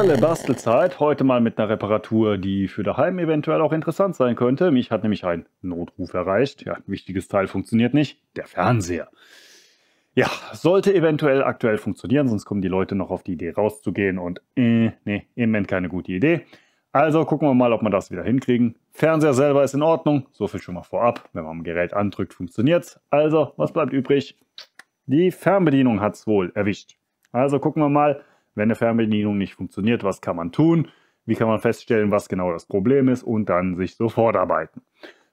Kasperle Bastelzeit. Heute mal mit einer Reparatur, die für daheim eventuell auch interessant sein könnte. Mich hat nämlich ein Notruf erreicht. Ja, ein wichtiges Teil funktioniert nicht. Der Fernseher. Ja, sollte eventuell aktuell funktionieren, sonst kommen die Leute noch auf die Idee rauszugehen und äh, nee, im Moment keine gute Idee. Also gucken wir mal, ob wir das wieder hinkriegen. Fernseher selber ist in Ordnung, so viel schon mal vorab. Wenn man am Gerät andrückt, funktioniert's. Also, was bleibt übrig? Die Fernbedienung hat's wohl erwischt. Also gucken wir mal, wenn eine Fernbedienung nicht funktioniert, was kann man tun? Wie kann man feststellen, was genau das Problem ist und dann sich sofort arbeiten?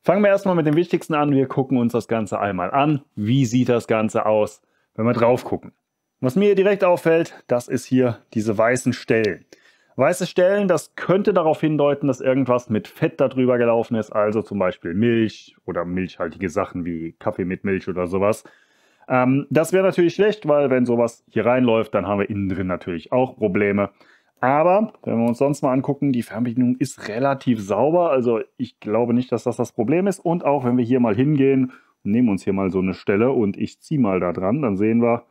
Fangen wir erstmal mit dem Wichtigsten an. Wir gucken uns das Ganze einmal an. Wie sieht das Ganze aus, wenn wir drauf gucken? Was mir direkt auffällt, das ist hier diese weißen Stellen. Weiße Stellen, das könnte darauf hindeuten, dass irgendwas mit Fett darüber gelaufen ist, also zum Beispiel Milch oder milchhaltige Sachen wie Kaffee mit Milch oder sowas. Ähm, das wäre natürlich schlecht, weil wenn sowas hier reinläuft, dann haben wir innen drin natürlich auch Probleme. Aber wenn wir uns sonst mal angucken, die Fernbedienung ist relativ sauber. Also ich glaube nicht, dass das das Problem ist. Und auch wenn wir hier mal hingehen und nehmen uns hier mal so eine Stelle und ich ziehe mal da dran, dann sehen wir,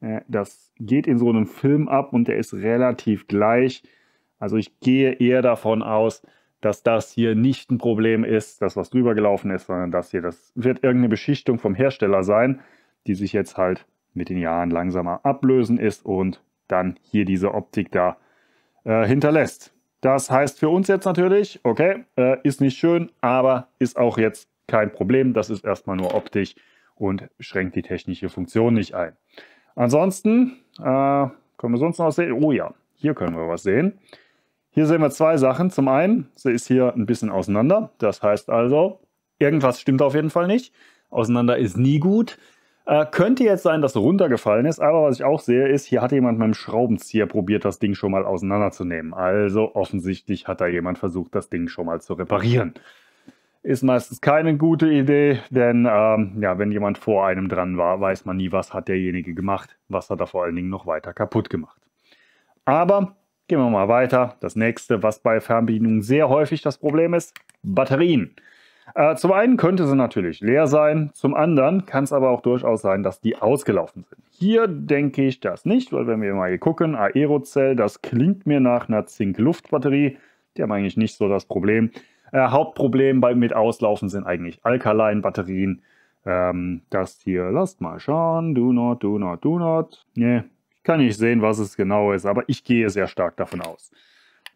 äh, das geht in so einem Film ab und der ist relativ gleich. Also ich gehe eher davon aus, dass das hier nicht ein Problem ist, das was drüber gelaufen ist, sondern das hier, das wird irgendeine Beschichtung vom Hersteller sein die sich jetzt halt mit den Jahren langsamer ablösen ist und dann hier diese Optik da äh, hinterlässt. Das heißt für uns jetzt natürlich, okay, äh, ist nicht schön, aber ist auch jetzt kein Problem. Das ist erstmal nur optisch und schränkt die technische Funktion nicht ein. Ansonsten äh, können wir sonst noch was sehen. Oh ja, hier können wir was sehen. Hier sehen wir zwei Sachen. Zum einen, sie ist hier ein bisschen auseinander. Das heißt also, irgendwas stimmt auf jeden Fall nicht. Auseinander ist nie gut. Äh, könnte jetzt sein, dass runtergefallen ist, aber was ich auch sehe, ist, hier hat jemand mit einem Schraubenzieher probiert, das Ding schon mal auseinanderzunehmen. Also offensichtlich hat da jemand versucht, das Ding schon mal zu reparieren. Ist meistens keine gute Idee, denn ähm, ja, wenn jemand vor einem dran war, weiß man nie, was hat derjenige gemacht, was hat er vor allen Dingen noch weiter kaputt gemacht. Aber gehen wir mal weiter. Das nächste, was bei Fernbedienungen sehr häufig das Problem ist, Batterien. Äh, zum einen könnte sie natürlich leer sein, zum anderen kann es aber auch durchaus sein, dass die ausgelaufen sind. Hier denke ich das nicht, weil wenn wir mal hier gucken, Aerozell, das klingt mir nach einer Zink-Luft-Batterie. Die haben eigentlich nicht so das Problem. Äh, Hauptproblem bei, mit Auslaufen sind eigentlich Alkaline-Batterien. Ähm, das hier, lasst mal schauen. Do not, do not, do not. Nee, kann nicht sehen, was es genau ist, aber ich gehe sehr stark davon aus.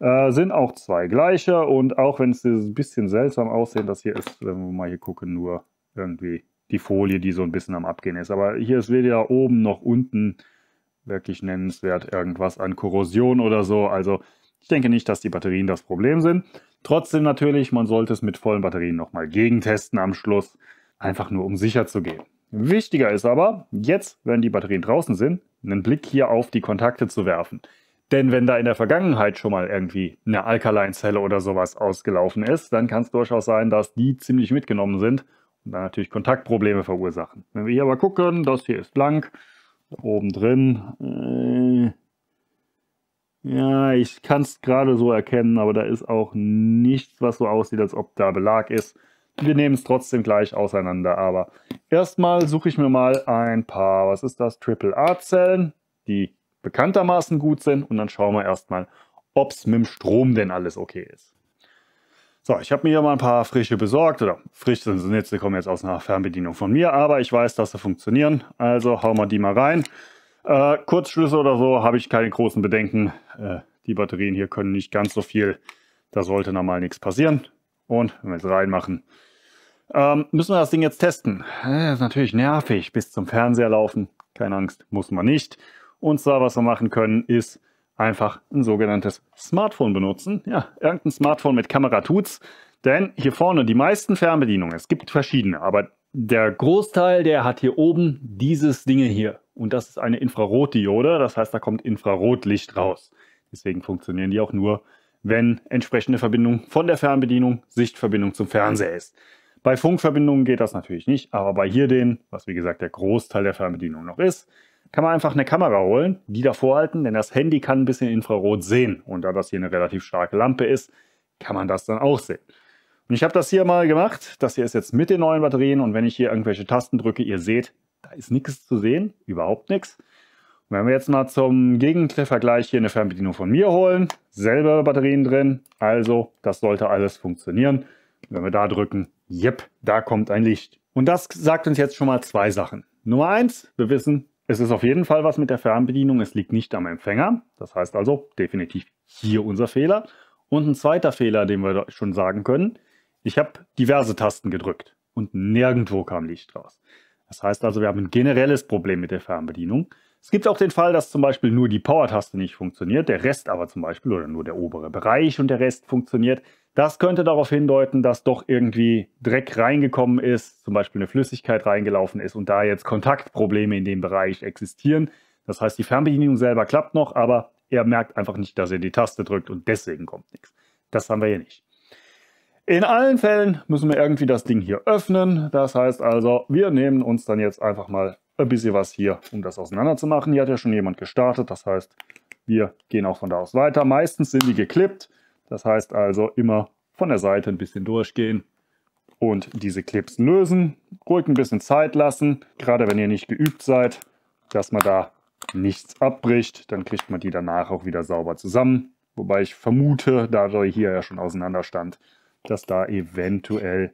Äh, sind auch zwei gleiche und auch wenn es ein bisschen seltsam aussehen, das hier ist, wenn wir mal hier gucken, nur irgendwie die Folie, die so ein bisschen am Abgehen ist. Aber hier ist weder oben noch unten wirklich nennenswert irgendwas an Korrosion oder so. Also ich denke nicht, dass die Batterien das Problem sind. Trotzdem natürlich, man sollte es mit vollen Batterien nochmal gegentesten am Schluss, einfach nur um sicher zu gehen. Wichtiger ist aber, jetzt, wenn die Batterien draußen sind, einen Blick hier auf die Kontakte zu werfen. Denn wenn da in der Vergangenheit schon mal irgendwie eine Alkaline-Zelle oder sowas ausgelaufen ist, dann kann es durchaus sein, dass die ziemlich mitgenommen sind und dann natürlich Kontaktprobleme verursachen. Wenn wir hier aber gucken, das hier ist blank, oben drin, äh, ja, ich kann es gerade so erkennen, aber da ist auch nichts, was so aussieht, als ob da Belag ist. Wir nehmen es trotzdem gleich auseinander, aber erstmal suche ich mir mal ein paar, was ist das, Triple A-Zellen, die bekanntermaßen gut sind. Und dann schauen wir erstmal, ob es mit dem Strom denn alles okay ist. So, ich habe mir hier mal ein paar frische besorgt. Oder frisch sind sie jetzt, die kommen jetzt aus einer Fernbedienung von mir. Aber ich weiß, dass sie funktionieren. Also hauen wir die mal rein. Äh, Kurzschlüsse oder so habe ich keine großen Bedenken. Äh, die Batterien hier können nicht ganz so viel. Da sollte normal nichts passieren. Und wenn wir es reinmachen, ähm, müssen wir das Ding jetzt testen. Das äh, ist natürlich nervig. Bis zum Fernseher laufen. Keine Angst, muss man nicht. Und zwar, was wir machen können, ist einfach ein sogenanntes Smartphone benutzen. Ja, irgendein Smartphone mit Kamera tut's. Denn hier vorne die meisten Fernbedienungen, es gibt verschiedene, aber der Großteil, der hat hier oben dieses Ding hier. Und das ist eine Infrarotdiode, das heißt, da kommt Infrarotlicht raus. Deswegen funktionieren die auch nur, wenn entsprechende Verbindung von der Fernbedienung Sichtverbindung zum Fernseher ist. Bei Funkverbindungen geht das natürlich nicht, aber bei hier den, was wie gesagt der Großteil der Fernbedienung noch ist, kann man einfach eine Kamera holen, die davor halten, denn das Handy kann ein bisschen Infrarot sehen. Und da das hier eine relativ starke Lampe ist, kann man das dann auch sehen. Und ich habe das hier mal gemacht. Das hier ist jetzt mit den neuen Batterien und wenn ich hier irgendwelche Tasten drücke, ihr seht, da ist nichts zu sehen, überhaupt nichts. Und wenn wir jetzt mal zum Gegenvergleich hier eine Fernbedienung von mir holen, selber Batterien drin, also das sollte alles funktionieren. Und wenn wir da drücken, jep, da kommt ein Licht. Und das sagt uns jetzt schon mal zwei Sachen. Nummer eins, wir wissen, es ist auf jeden Fall was mit der Fernbedienung. Es liegt nicht am Empfänger. Das heißt also definitiv hier unser Fehler. Und ein zweiter Fehler, den wir schon sagen können. Ich habe diverse Tasten gedrückt und nirgendwo kam Licht raus. Das heißt also, wir haben ein generelles Problem mit der Fernbedienung. Es gibt auch den Fall, dass zum Beispiel nur die Power-Taste nicht funktioniert, der Rest aber zum Beispiel oder nur der obere Bereich und der Rest funktioniert. Das könnte darauf hindeuten, dass doch irgendwie Dreck reingekommen ist, zum Beispiel eine Flüssigkeit reingelaufen ist und da jetzt Kontaktprobleme in dem Bereich existieren. Das heißt, die Fernbedienung selber klappt noch, aber er merkt einfach nicht, dass er die Taste drückt und deswegen kommt nichts. Das haben wir hier nicht. In allen Fällen müssen wir irgendwie das Ding hier öffnen. Das heißt also, wir nehmen uns dann jetzt einfach mal ein bisschen was hier, um das auseinanderzumachen. Hier hat ja schon jemand gestartet, das heißt, wir gehen auch von da aus weiter. Meistens sind die geklippt. Das heißt also immer von der Seite ein bisschen durchgehen und diese Clips lösen. Ruhig ein bisschen Zeit lassen, gerade wenn ihr nicht geübt seid, dass man da nichts abbricht. Dann kriegt man die danach auch wieder sauber zusammen. Wobei ich vermute, da Roy hier ja schon auseinander stand, dass da eventuell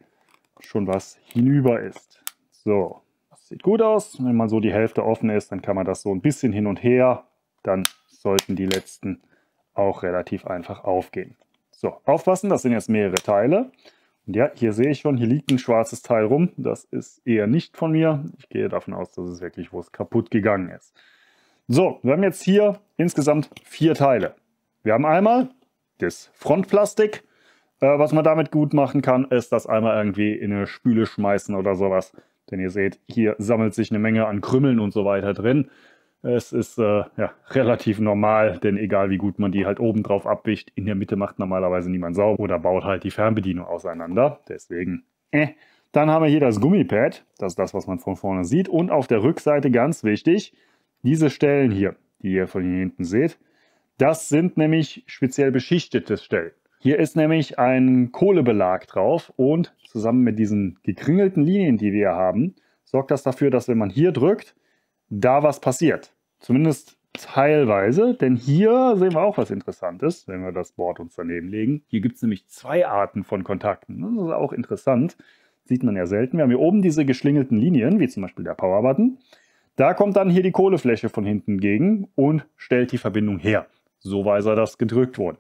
schon was hinüber ist. So, das sieht gut aus. Wenn man so die Hälfte offen ist, dann kann man das so ein bisschen hin und her. Dann sollten die letzten auch relativ einfach aufgehen. So, aufpassen, das sind jetzt mehrere Teile. Und ja, hier sehe ich schon, hier liegt ein schwarzes Teil rum. Das ist eher nicht von mir. Ich gehe davon aus, dass es wirklich, wo es kaputt gegangen ist. So, wir haben jetzt hier insgesamt vier Teile. Wir haben einmal das Frontplastik. Äh, was man damit gut machen kann, ist das einmal irgendwie in eine Spüle schmeißen oder sowas. Denn ihr seht, hier sammelt sich eine Menge an Krümmeln und so weiter drin. Es ist äh, ja, relativ normal, denn egal wie gut man die halt oben drauf abwischt, in der Mitte macht normalerweise niemand sauber oder baut halt die Fernbedienung auseinander. Deswegen, äh. Dann haben wir hier das Gummipad, das ist das, was man von vorne sieht. Und auf der Rückseite ganz wichtig, diese Stellen hier, die ihr von hier hinten seht, das sind nämlich speziell beschichtete Stellen. Hier ist nämlich ein Kohlebelag drauf und zusammen mit diesen gekringelten Linien, die wir hier haben, sorgt das dafür, dass wenn man hier drückt, da was passiert. Zumindest teilweise, denn hier sehen wir auch was Interessantes, wenn wir das Board uns daneben legen. Hier gibt es nämlich zwei Arten von Kontakten. Das ist auch interessant. Sieht man ja selten. Wir haben hier oben diese geschlingelten Linien, wie zum Beispiel der Power-Button. Da kommt dann hier die Kohlefläche von hinten gegen und stellt die Verbindung her. So weiser also das gedrückt wurde.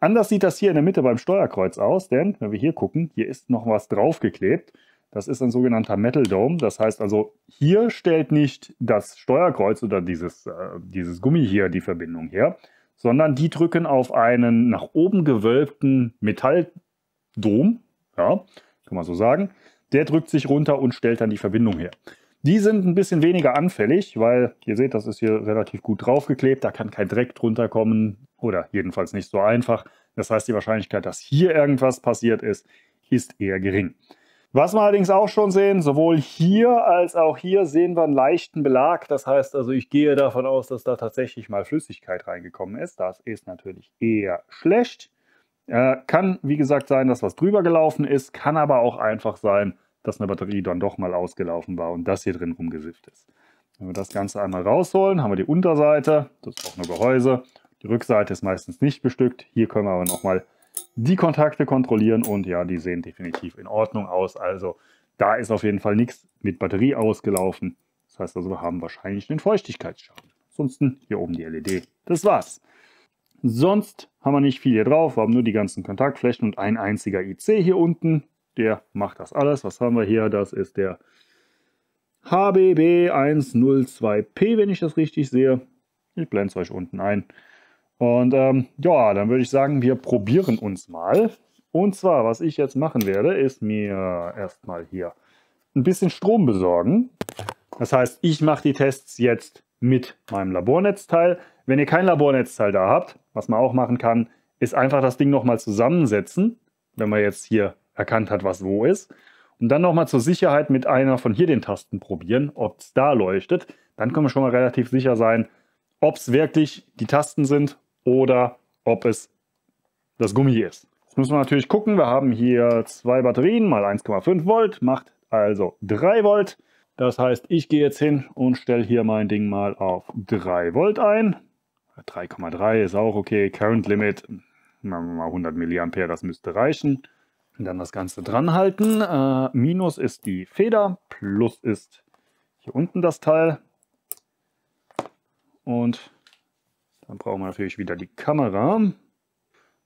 Anders sieht das hier in der Mitte beim Steuerkreuz aus, denn wenn wir hier gucken, hier ist noch was draufgeklebt. Das ist ein sogenannter Metal Dome. Das heißt also, hier stellt nicht das Steuerkreuz oder dieses, äh, dieses Gummi hier die Verbindung her, sondern die drücken auf einen nach oben gewölbten Metalldom, ja, kann man so sagen. Der drückt sich runter und stellt dann die Verbindung her. Die sind ein bisschen weniger anfällig, weil ihr seht, das ist hier relativ gut draufgeklebt. Da kann kein Dreck drunter kommen oder jedenfalls nicht so einfach. Das heißt, die Wahrscheinlichkeit, dass hier irgendwas passiert ist, ist eher gering. Was wir allerdings auch schon sehen, sowohl hier als auch hier sehen wir einen leichten Belag. Das heißt also, ich gehe davon aus, dass da tatsächlich mal Flüssigkeit reingekommen ist. Das ist natürlich eher schlecht. Äh, kann, wie gesagt, sein, dass was drüber gelaufen ist. Kann aber auch einfach sein, dass eine Batterie dann doch mal ausgelaufen war und das hier drin rumgesifft ist. Wenn wir das Ganze einmal rausholen, haben wir die Unterseite. Das ist auch nur Gehäuse. Die Rückseite ist meistens nicht bestückt. Hier können wir aber nochmal mal die Kontakte kontrollieren und ja, die sehen definitiv in Ordnung aus. Also da ist auf jeden Fall nichts mit Batterie ausgelaufen. Das heißt also, wir haben wahrscheinlich einen Feuchtigkeitsschaden. Ansonsten hier oben die LED. Das war's. Sonst haben wir nicht viel hier drauf, wir haben nur die ganzen Kontaktflächen und ein einziger IC hier unten. Der macht das alles. Was haben wir hier? Das ist der HBB102P, wenn ich das richtig sehe. Ich blende es euch unten ein. Und ähm, ja, dann würde ich sagen, wir probieren uns mal. Und zwar, was ich jetzt machen werde, ist mir erstmal hier ein bisschen Strom besorgen. Das heißt, ich mache die Tests jetzt mit meinem Labornetzteil. Wenn ihr kein Labornetzteil da habt, was man auch machen kann, ist einfach das Ding nochmal zusammensetzen, wenn man jetzt hier erkannt hat, was wo ist. Und dann nochmal zur Sicherheit mit einer von hier den Tasten probieren, ob es da leuchtet. Dann können wir schon mal relativ sicher sein, ob es wirklich die Tasten sind oder ob es das Gummi ist. Jetzt müssen wir natürlich gucken, wir haben hier zwei Batterien mal 1,5 Volt, macht also 3 Volt. Das heißt, ich gehe jetzt hin und stelle hier mein Ding mal auf 3 Volt ein. 3,3 ist auch okay, Current Limit, machen wir mal 100 mA, das müsste reichen. Und dann das Ganze dran halten. Äh, Minus ist die Feder, Plus ist hier unten das Teil. Und dann brauchen wir natürlich wieder die Kamera.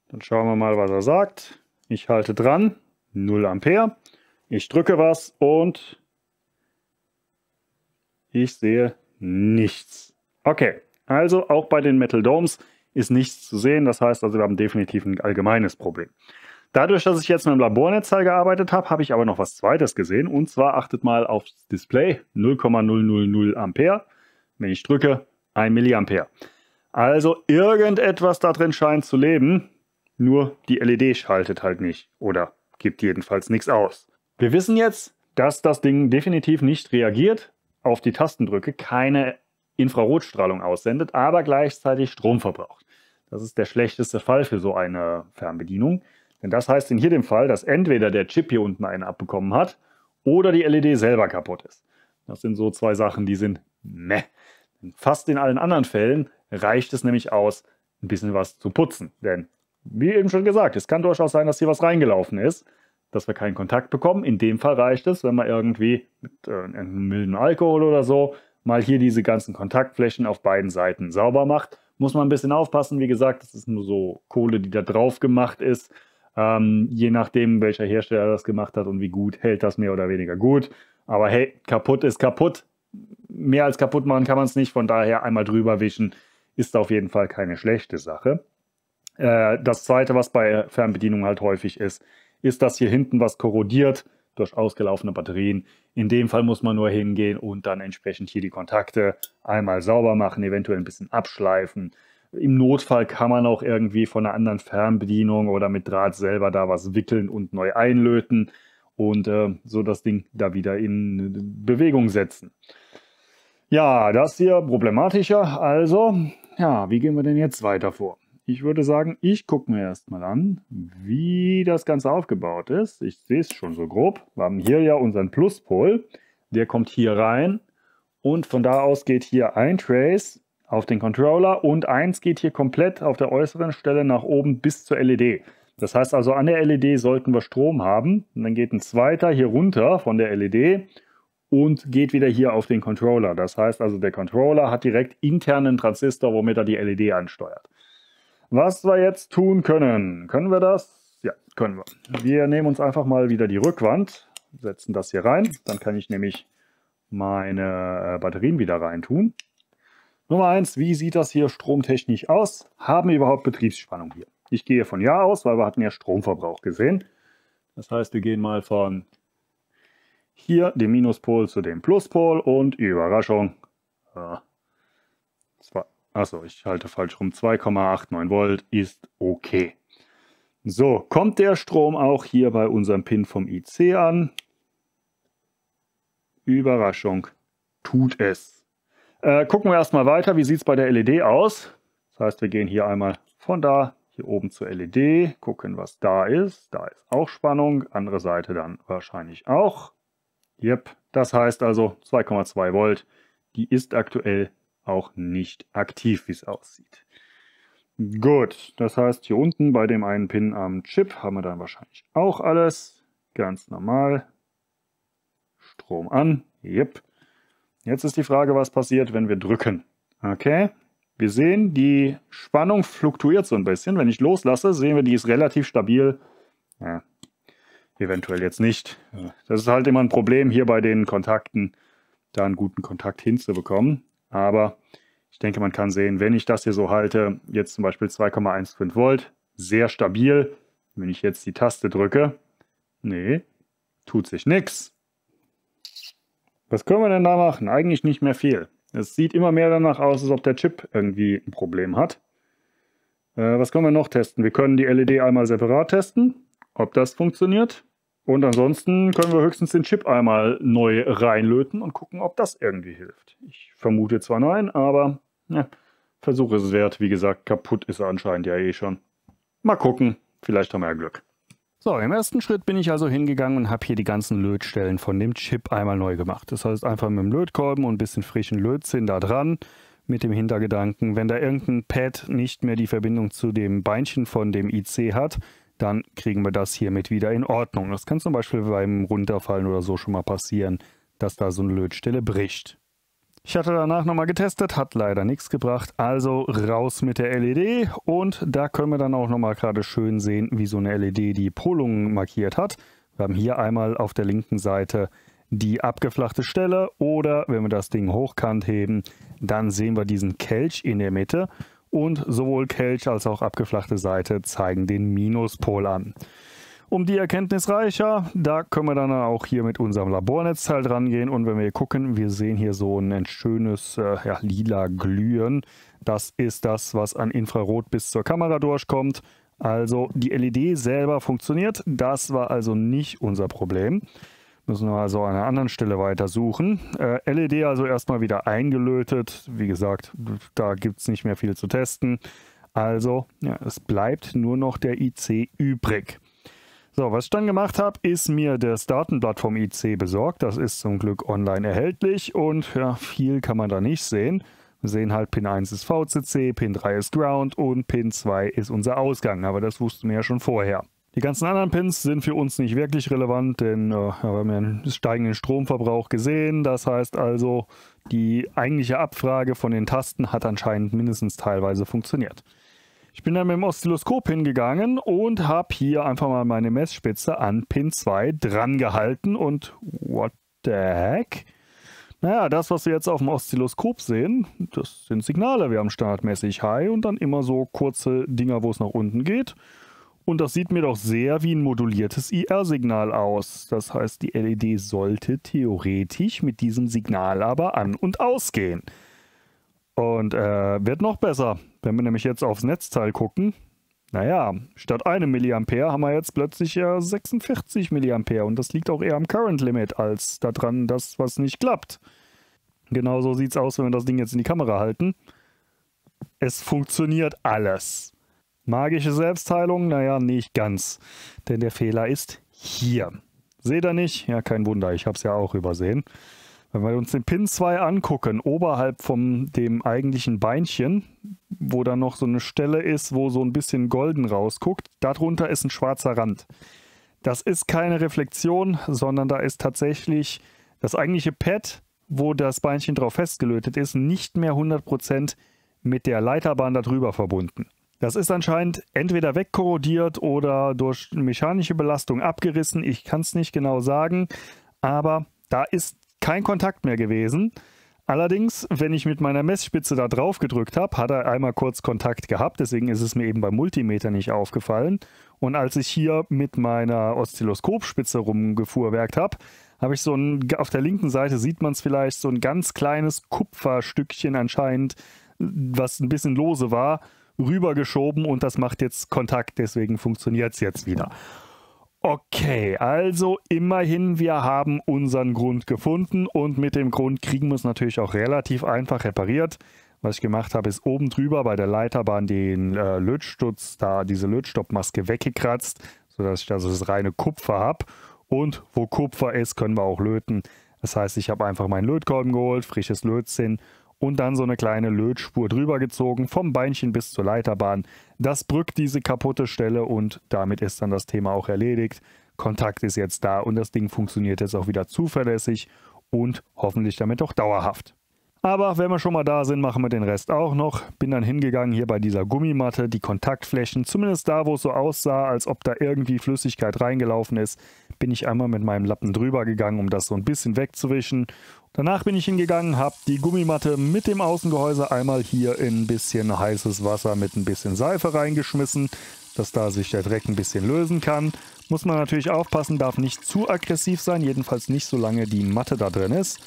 Dann schauen wir mal, was er sagt. Ich halte dran, 0 Ampere. Ich drücke was und ich sehe nichts. Okay, also auch bei den Metal Domes ist nichts zu sehen. Das heißt also, wir haben definitiv ein allgemeines Problem. Dadurch, dass ich jetzt mit dem Labornetzteil gearbeitet habe, habe ich aber noch was Zweites gesehen. Und zwar achtet mal aufs Display 0,000 Ampere. Wenn ich drücke, 1 Milliampere. Also irgendetwas da drin scheint zu leben, nur die LED schaltet halt nicht oder gibt jedenfalls nichts aus. Wir wissen jetzt, dass das Ding definitiv nicht reagiert auf die Tastendrücke, keine Infrarotstrahlung aussendet, aber gleichzeitig Strom verbraucht. Das ist der schlechteste Fall für so eine Fernbedienung. Denn das heißt in jedem Fall, dass entweder der Chip hier unten einen abbekommen hat oder die LED selber kaputt ist. Das sind so zwei Sachen, die sind meh. Fast in allen anderen Fällen reicht es nämlich aus, ein bisschen was zu putzen. Denn, wie eben schon gesagt, es kann durchaus sein, dass hier was reingelaufen ist, dass wir keinen Kontakt bekommen. In dem Fall reicht es, wenn man irgendwie mit äh, einem milden Alkohol oder so mal hier diese ganzen Kontaktflächen auf beiden Seiten sauber macht. Muss man ein bisschen aufpassen, wie gesagt, das ist nur so Kohle, die da drauf gemacht ist. Ähm, je nachdem, welcher Hersteller das gemacht hat und wie gut hält das mehr oder weniger gut. Aber hey, kaputt ist kaputt. Mehr als kaputt machen kann man es nicht. Von daher einmal drüber wischen, ist auf jeden Fall keine schlechte Sache. Äh, das Zweite, was bei Fernbedienungen halt häufig ist, ist, dass hier hinten was korrodiert durch ausgelaufene Batterien. In dem Fall muss man nur hingehen und dann entsprechend hier die Kontakte einmal sauber machen, eventuell ein bisschen abschleifen. Im Notfall kann man auch irgendwie von einer anderen Fernbedienung oder mit Draht selber da was wickeln und neu einlöten und äh, so das Ding da wieder in Bewegung setzen. Ja, das hier problematischer. Also ja, wie gehen wir denn jetzt weiter vor? Ich würde sagen, ich gucke mir erstmal an, wie das Ganze aufgebaut ist. Ich sehe es schon so grob. Wir haben hier ja unseren Pluspol. Der kommt hier rein und von da aus geht hier ein Trace auf den Controller und eins geht hier komplett auf der äußeren Stelle nach oben bis zur LED. Das heißt also, an der LED sollten wir Strom haben. Und dann geht ein zweiter hier runter von der LED und geht wieder hier auf den Controller. Das heißt also, der Controller hat direkt internen Transistor, womit er die LED ansteuert. Was wir jetzt tun können, können wir das? Ja, können wir. Wir nehmen uns einfach mal wieder die Rückwand, setzen das hier rein. Dann kann ich nämlich meine äh, Batterien wieder reintun. Nummer eins: wie sieht das hier stromtechnisch aus? Haben wir überhaupt Betriebsspannung hier? Ich gehe von Ja aus, weil wir hatten ja Stromverbrauch gesehen. Das heißt, wir gehen mal von hier den Minuspol zu dem Pluspol und Überraschung. achso, ich halte falsch rum. 2,89 Volt ist okay. So, kommt der Strom auch hier bei unserem Pin vom IC an? Überraschung, tut es. Äh, gucken wir erstmal weiter, wie sieht es bei der LED aus? Das heißt, wir gehen hier einmal von da hier oben zur LED, gucken, was da ist. Da ist auch Spannung, andere Seite dann wahrscheinlich auch. Yep, das heißt also 2,2 Volt. Die ist aktuell auch nicht aktiv, wie es aussieht. Gut, das heißt hier unten bei dem einen Pin am Chip haben wir dann wahrscheinlich auch alles. Ganz normal. Strom an. Yep. Jetzt ist die Frage, was passiert, wenn wir drücken. Okay, wir sehen, die Spannung fluktuiert so ein bisschen. Wenn ich loslasse, sehen wir, die ist relativ stabil. Ja, eventuell jetzt nicht. Das ist halt immer ein Problem hier bei den Kontakten, da einen guten Kontakt hinzubekommen. Aber ich denke, man kann sehen, wenn ich das hier so halte, jetzt zum Beispiel 2,15 Volt, sehr stabil. Wenn ich jetzt die Taste drücke, nee, tut sich nichts. Was können wir denn da machen? Eigentlich nicht mehr viel. Es sieht immer mehr danach aus, als ob der Chip irgendwie ein Problem hat. Äh, was können wir noch testen? Wir können die LED einmal separat testen ob das funktioniert. Und ansonsten können wir höchstens den Chip einmal neu reinlöten und gucken, ob das irgendwie hilft. Ich vermute zwar nein, aber ja, Versuch ist es wert. Wie gesagt, kaputt ist er anscheinend ja eh schon. Mal gucken, vielleicht haben wir ja Glück. So, im ersten Schritt bin ich also hingegangen und habe hier die ganzen Lötstellen von dem Chip einmal neu gemacht. Das heißt, einfach mit dem Lötkolben und ein bisschen frischen Lötzinn da dran, mit dem Hintergedanken, wenn da irgendein Pad nicht mehr die Verbindung zu dem Beinchen von dem IC hat, dann kriegen wir das hiermit wieder in Ordnung. Das kann zum Beispiel beim Runterfallen oder so schon mal passieren, dass da so eine Lötstelle bricht. Ich hatte danach nochmal getestet, hat leider nichts gebracht, also raus mit der LED und da können wir dann auch nochmal gerade schön sehen, wie so eine LED die Polungen markiert hat. Wir haben hier einmal auf der linken Seite die abgeflachte Stelle oder wenn wir das Ding hochkant heben, dann sehen wir diesen Kelch in der Mitte und sowohl Kelch als auch abgeflachte Seite zeigen den Minuspol an. Um die Erkenntnis reicher, da können wir dann auch hier mit unserem Labornetzteil dran gehen und wenn wir hier gucken, wir sehen hier so ein schönes äh, ja, lila Glühen. Das ist das, was an Infrarot bis zur Kamera durchkommt. Also die LED selber funktioniert, das war also nicht unser Problem. Müssen wir also an einer anderen Stelle weitersuchen. Äh, LED also erstmal wieder eingelötet. Wie gesagt, da gibt es nicht mehr viel zu testen. Also, ja, es bleibt nur noch der IC übrig. So, was ich dann gemacht habe, ist mir das Datenblatt vom IC besorgt. Das ist zum Glück online erhältlich und ja, viel kann man da nicht sehen. Wir sehen halt, Pin 1 ist VCC, Pin 3 ist Ground und Pin 2 ist unser Ausgang. Aber das wussten wir ja schon vorher. Die ganzen anderen Pins sind für uns nicht wirklich relevant, denn äh, wir haben ja einen steigenden Stromverbrauch gesehen. Das heißt also, die eigentliche Abfrage von den Tasten hat anscheinend mindestens teilweise funktioniert. Ich bin dann mit dem Oszilloskop hingegangen und habe hier einfach mal meine Messspitze an Pin 2 dran gehalten und what the heck? Naja, das, was wir jetzt auf dem Oszilloskop sehen, das sind Signale. Wir haben standardmäßig High und dann immer so kurze Dinger, wo es nach unten geht. Und das sieht mir doch sehr wie ein moduliertes IR-Signal aus. Das heißt, die LED sollte theoretisch mit diesem Signal aber an- und ausgehen. Und äh, wird noch besser, wenn wir nämlich jetzt aufs Netzteil gucken. Naja, statt einem Milliampere haben wir jetzt plötzlich ja äh, 46 Milliampere und das liegt auch eher am Current Limit als daran, dass was nicht klappt. Genauso sieht es aus, wenn wir das Ding jetzt in die Kamera halten. Es funktioniert alles. Magische Selbstheilung? Naja, nicht ganz. Denn der Fehler ist hier. Seht ihr nicht? Ja, kein Wunder, ich habe es ja auch übersehen. Wenn wir uns den Pin 2 angucken, oberhalb von dem eigentlichen Beinchen, wo dann noch so eine Stelle ist, wo so ein bisschen golden rausguckt, darunter ist ein schwarzer Rand. Das ist keine Reflexion, sondern da ist tatsächlich das eigentliche Pad, wo das Beinchen drauf festgelötet ist, nicht mehr 100% mit der Leiterbahn darüber verbunden. Das ist anscheinend entweder wegkorrodiert oder durch mechanische Belastung abgerissen. Ich kann es nicht genau sagen, aber da ist kein Kontakt mehr gewesen. Allerdings, wenn ich mit meiner Messspitze da drauf gedrückt habe, hat er einmal kurz Kontakt gehabt, deswegen ist es mir eben beim Multimeter nicht aufgefallen. Und als ich hier mit meiner Oszilloskopspitze rumgefuhrwerkt habe, habe ich so ein, auf der linken Seite sieht man es vielleicht, so ein ganz kleines Kupferstückchen anscheinend, was ein bisschen lose war rübergeschoben und das macht jetzt Kontakt, deswegen funktioniert es jetzt wieder. Okay, also immerhin, wir haben unseren Grund gefunden und mit dem Grund kriegen wir es natürlich auch relativ einfach repariert. Was ich gemacht habe, ist oben drüber bei der Leiterbahn den äh, Lötstutz, da diese Lötstoppmaske weggekratzt, sodass ich also das reine Kupfer habe. Und wo Kupfer ist, können wir auch löten. Das heißt, ich habe einfach meinen Lötkolben geholt, frisches Lötzinn und dann so eine kleine Lötspur drüber gezogen, vom Beinchen bis zur Leiterbahn. Das brückt diese kaputte Stelle und damit ist dann das Thema auch erledigt. Kontakt ist jetzt da und das Ding funktioniert jetzt auch wieder zuverlässig und hoffentlich damit auch dauerhaft. Aber wenn wir schon mal da sind, machen wir den Rest auch noch. Bin dann hingegangen hier bei dieser Gummimatte, die Kontaktflächen, zumindest da, wo es so aussah, als ob da irgendwie Flüssigkeit reingelaufen ist, bin ich einmal mit meinem Lappen drüber gegangen, um das so ein bisschen wegzuwischen Danach bin ich hingegangen, habe die Gummimatte mit dem Außengehäuse einmal hier in ein bisschen heißes Wasser mit ein bisschen Seife reingeschmissen, dass da sich der Dreck ein bisschen lösen kann. Muss man natürlich aufpassen, darf nicht zu aggressiv sein, jedenfalls nicht solange die Matte da drin ist.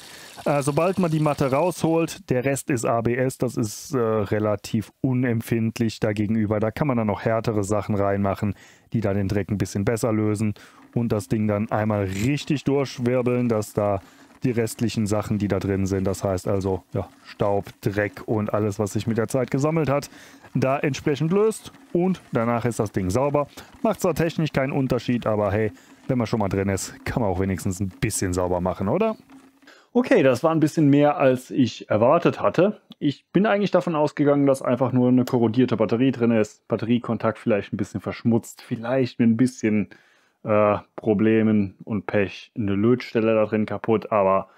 Äh, sobald man die Matte rausholt, der Rest ist ABS, das ist äh, relativ unempfindlich dagegenüber. Da kann man dann noch härtere Sachen reinmachen, die dann den Dreck ein bisschen besser lösen und das Ding dann einmal richtig durchwirbeln, dass da die restlichen Sachen, die da drin sind. Das heißt also ja, Staub, Dreck und alles, was sich mit der Zeit gesammelt hat, da entsprechend löst. Und danach ist das Ding sauber. Macht zwar technisch keinen Unterschied, aber hey, wenn man schon mal drin ist, kann man auch wenigstens ein bisschen sauber machen, oder? Okay, das war ein bisschen mehr, als ich erwartet hatte. Ich bin eigentlich davon ausgegangen, dass einfach nur eine korrodierte Batterie drin ist. Batteriekontakt vielleicht ein bisschen verschmutzt, vielleicht mit ein bisschen äh, Problemen und Pech eine Lötstelle da drin kaputt. Aber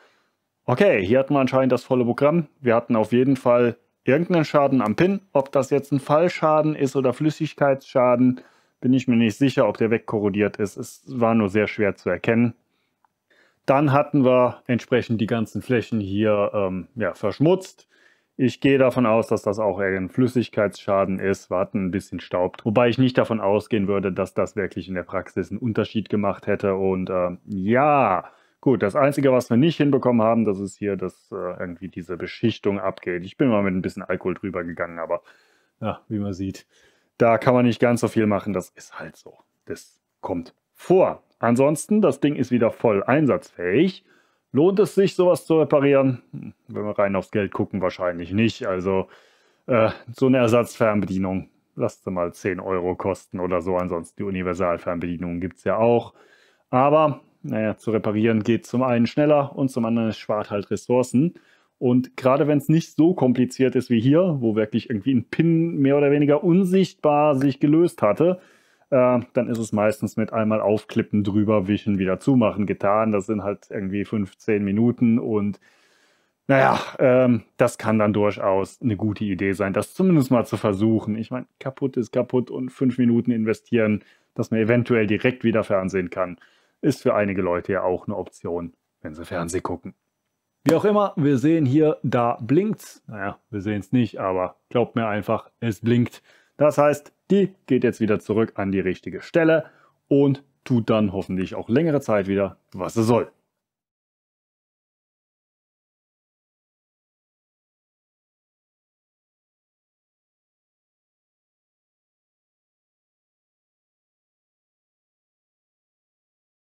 okay, hier hatten wir anscheinend das volle Programm. Wir hatten auf jeden Fall irgendeinen Schaden am Pin. Ob das jetzt ein Fallschaden ist oder Flüssigkeitsschaden, bin ich mir nicht sicher, ob der wegkorrodiert ist. Es war nur sehr schwer zu erkennen. Dann hatten wir entsprechend die ganzen Flächen hier ähm, ja, verschmutzt. Ich gehe davon aus, dass das auch eher ein Flüssigkeitsschaden ist. Wir ein bisschen staubt. Wobei ich nicht davon ausgehen würde, dass das wirklich in der Praxis einen Unterschied gemacht hätte. Und äh, ja, Gut, das Einzige, was wir nicht hinbekommen haben, das ist hier, dass äh, irgendwie diese Beschichtung abgeht. Ich bin mal mit ein bisschen Alkohol drüber gegangen, aber ja, wie man sieht, da kann man nicht ganz so viel machen. Das ist halt so. Das kommt vor. Ansonsten, das Ding ist wieder voll einsatzfähig. Lohnt es sich, sowas zu reparieren? Wenn wir rein aufs Geld gucken, wahrscheinlich nicht. Also äh, so eine Ersatzfernbedienung, lasst sie mal 10 Euro kosten oder so. Ansonsten die Universalfernbedienung gibt es ja auch. Aber naja, zu reparieren geht zum einen schneller und zum anderen spart halt Ressourcen. Und gerade wenn es nicht so kompliziert ist wie hier, wo wirklich irgendwie ein Pin mehr oder weniger unsichtbar sich gelöst hatte, äh, dann ist es meistens mit einmal aufklippen, drüber wischen, wieder zumachen getan. Das sind halt irgendwie 15 Minuten und naja, ähm, das kann dann durchaus eine gute Idee sein, das zumindest mal zu versuchen. Ich meine, kaputt ist kaputt und fünf Minuten investieren, dass man eventuell direkt wieder Fernsehen kann, ist für einige Leute ja auch eine Option, wenn sie Fernsehen gucken. Wie auch immer, wir sehen hier, da blinkt's. Naja, wir sehen es nicht, aber glaubt mir einfach, es blinkt. Das heißt, die geht jetzt wieder zurück an die richtige Stelle und tut dann hoffentlich auch längere Zeit wieder, was sie soll.